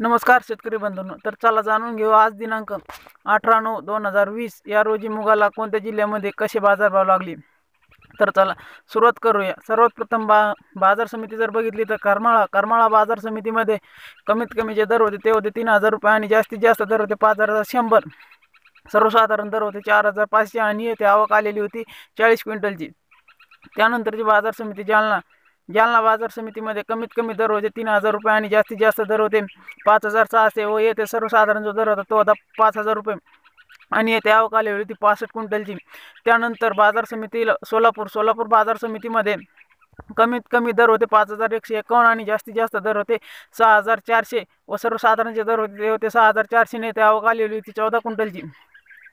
नमस्कार शेतकरी बंधूंनो तर चला जाणून घेऊ आज दिनांक अठरा नऊ दोन हजार वीस या रोजी मुगाला कोणत्या जिल्ह्यामध्ये कसे बाजारभाव लागले तर चला सुरुवात करूया सर्वात प्रथम बा बाजार समिती जर बघितली तर करमाळा करमाळा बाजार समितीमध्ये कमीत कमी जे दर होते ते होते तीन हजार रुपये आणि जास्तीत जास्त दर होते पाच हजार शंभर सर्वसाधारण दर होते चार हजार पाचशे आणि येथे आवक आलेली होती चाळीस क्विंटलची त्यानंतरची बाजार समिती जालना जालना बाजार समितीमध्ये कमीत कमी दर होते तीन हजार रुपये आणि जास्तीत जास्त दर होते पांच हजार सहाशे व येथे सर्वसाधारण जो दर होता तो होता पाच हजार रुपये आणि येथे अवकाली होती पासष्ट क्विंटलची त्यानंतर बाजार समिति सोलापुर सोलापुर बाजार समितीमध्ये कमीत कमी दर होते पांच हजार एकशे एकावन्न आणि जास्तीत जास्त दर होते सहा हजार चारशे व सर्वसाधारणचे दर होते होते सहा हजार चारशे ते अवकाली चौदह क्विंटल क्विंटलची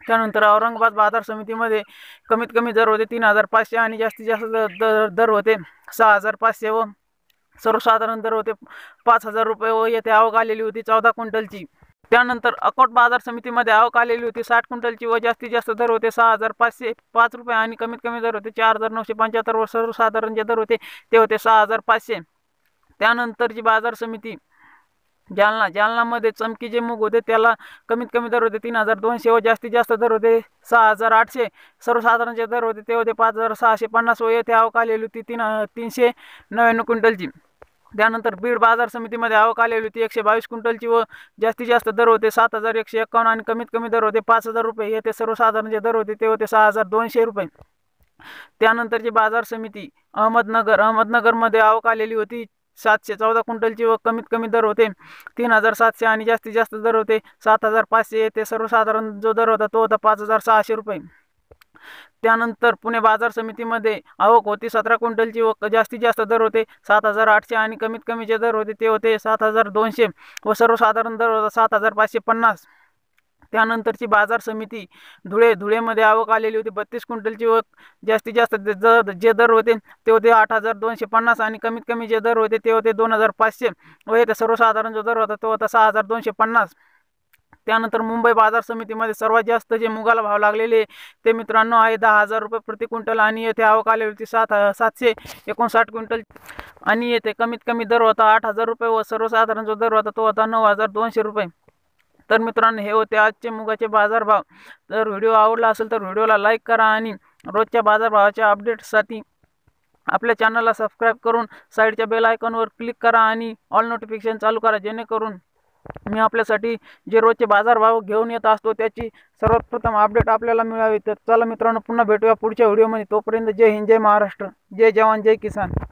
त्यानंतर औरंगाबाद बाजार समिति कमीत कमी दर होते तीन हजार पांचे आणि जास्तीत जास्त दर दर होते सहा हजार पांचे व सर्वसाधारण दर होते पांच हजार रुपये व ये आवक आलेली होती क्विंटल की त्यानंतर अकोट बाजार समितीमध्ये आवक आलेली होती साठ की व जास्तीत जास्त दर होते सहा हजार पांचे पांच रुपये आणि कमीत कमी दर होते चार हजार नौशे पंचहत्तर व सर्वसाधारण जे दर होते होते सहा हजार पाचशे जी बाजार समिति जालना जालनामध्ये चमकीचे मूग होते कमीत कमी दर होते तीन हजार दोनशे व जास्तीत जास्त दर होते सहा हजार आठशे सर्वसाधारणचे दर होते ते होते पाच हजार सहाशे पन्नास व येथे आवक आलेली होती तीन तीनशे नव्याण्णव क्विंटलची त्यानंतर बीड बाजार समितीमध्ये आवक आलेली होती एकशे बावीस क्विंटलची व जास्तीत जास्त दर होते सात हजार एकशे एक्कावन्न आणि कमीत कमी दर होते पाच हजार रुपये येथे सर्वसाधारण जे दर होते ते होते सहा हजार दोनशे रुपये त्यानंतरची बाजार समिती अहमदनगर अहमदनगरमध्ये आवक आलेली होती सातशे चौदा क्विंटलचे व कमीत कमी दर होते तीन हजार सातशे आणि जास्तीत जास्त दर होते सात हजार पाचशे सर्वसाधारण जो दर होता तो होता पाच हजार सहाशे रुपये त्यानंतर पुणे बाजार समितीमध्ये आवक होती सतरा क्विंटलची व जास्तीत जास्त दर होते सात हजार आठशे आणि कमीत कमी जे दर होते ते होते सात हजार दोनशे व सर्वसाधारण दर होता सात हजार पाचशे पन्नास की बाजार समिति धुड़े धुड़े मे आवक आती होती बत्तीस क्विंटलची व जास्तीत जास्त ज जे दर होते होते आठ हजार दोनशे पन्नास आणि कमीत कमी जे दर होते होते दोन हजार पांचे व येथे सर्वसाधारण जो दर होता तो होता सहा हजार दोनशे पन्नास त्यानंतर मुंबई बाजार समितीमध्ये सर्वात जास्त जे मुगाला भाव लगे ते मित्रांनो आहे दहा हजार रुपये प्रति क्विंटल आणि येथे आवक आती होती सात सातशे एकोणसाठ क्विंटल आणि कमीत कमी दर होता आठ हजार रुपये व सर्वसाधारण जो दर होता तो होता नौ हजार दोनशे रुपये तर मित्रों हे होते आजचे मुगाचे बाजारभाव जर व्हिडिओ आवडला असेल तर व्हिडिओला लाईक करा आणि रोजच्या बाजारभावाच्या अपडेट्ससाठी आपल्या चॅनलला सबस्क्राईब करून साईडच्या बेल आयकॉनवर व्लिक करा ऑल नोटिफिकेशन चालू करा जेणेकरून मी आपल्यासाठी जे रोजचे बाजारभाव घेऊन येत असतो त्याची सर्वात सर्वप्रथम अपडेट आपल्याला मिळावी तर चला मित्रांनो पुन्हा भेटूया पुढच्या व्हिडिओमध्ये तोपर्यंत जय हिंद जय महाराष्ट्र जय जवान जय किसान